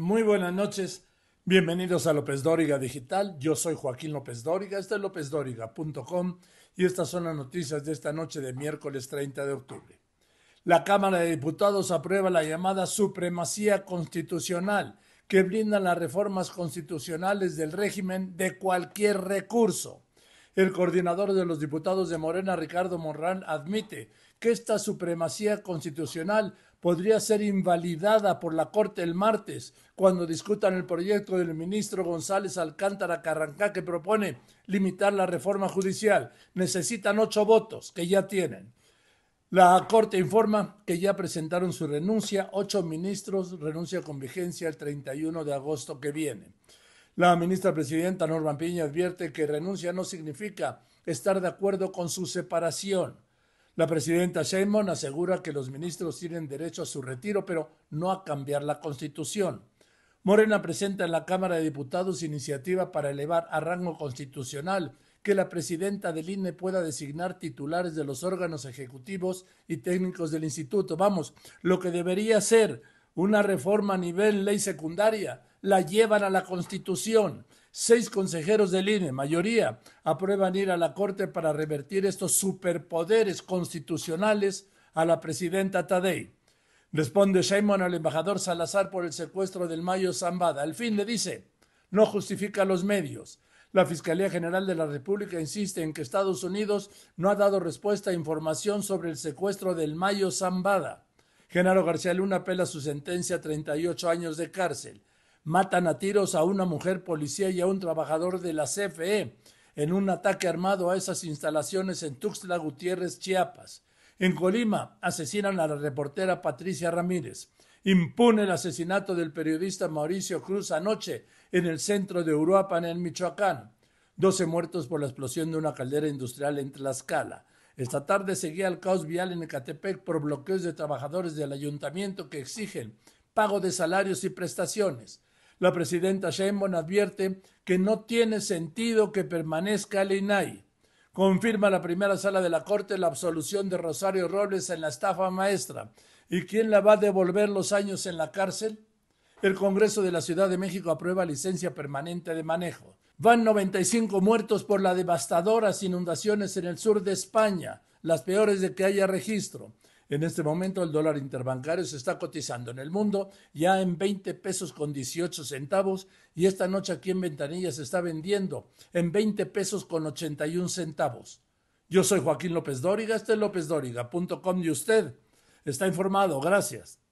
Muy buenas noches. Bienvenidos a López Dóriga Digital. Yo soy Joaquín López Dóriga. Esto es lópezdóriga.com y estas son las noticias de esta noche de miércoles 30 de octubre. La Cámara de Diputados aprueba la llamada supremacía constitucional que brinda las reformas constitucionales del régimen de cualquier recurso. El coordinador de los diputados de Morena, Ricardo Morrán, admite que esta supremacía constitucional podría ser invalidada por la Corte el martes, cuando discutan el proyecto del ministro González Alcántara Carrancá que propone limitar la reforma judicial. Necesitan ocho votos, que ya tienen. La Corte informa que ya presentaron su renuncia, ocho ministros, renuncia con vigencia el 31 de agosto que viene. La ministra presidenta Norma Piña advierte que renuncia no significa estar de acuerdo con su separación. La presidenta Sheinbaum asegura que los ministros tienen derecho a su retiro, pero no a cambiar la Constitución. Morena presenta en la Cámara de Diputados iniciativa para elevar a rango constitucional que la presidenta del INE pueda designar titulares de los órganos ejecutivos y técnicos del instituto. Vamos, lo que debería ser una reforma a nivel ley secundaria, la llevan a la Constitución. Seis consejeros del INE, mayoría, aprueban ir a la Corte para revertir estos superpoderes constitucionales a la presidenta Tadei. Responde Sheinbaum al embajador Salazar por el secuestro del Mayo Zambada. Al fin le dice, no justifica los medios. La Fiscalía General de la República insiste en que Estados Unidos no ha dado respuesta a información sobre el secuestro del Mayo Zambada. Genaro García Luna apela su sentencia a 38 años de cárcel. Matan a tiros a una mujer policía y a un trabajador de la CFE en un ataque armado a esas instalaciones en Tuxtla Gutiérrez, Chiapas. En Colima asesinan a la reportera Patricia Ramírez. Impune el asesinato del periodista Mauricio Cruz anoche en el centro de Uruapan, en Michoacán. 12 muertos por la explosión de una caldera industrial en Tlaxcala. Esta tarde seguía el caos vial en Ecatepec por bloqueos de trabajadores del ayuntamiento que exigen pago de salarios y prestaciones. La presidenta Sheinbaum advierte que no tiene sentido que permanezca el INAI. Confirma la primera sala de la Corte la absolución de Rosario Robles en la estafa maestra. ¿Y quién la va a devolver los años en la cárcel? El Congreso de la Ciudad de México aprueba licencia permanente de manejo. Van 95 muertos por las devastadoras inundaciones en el sur de España, las peores de que haya registro. En este momento el dólar interbancario se está cotizando en el mundo ya en 20 pesos con 18 centavos y esta noche aquí en Ventanilla se está vendiendo en 20 pesos con 81 centavos. Yo soy Joaquín López Dóriga, este es lópezdóriga.com de usted está informado. Gracias.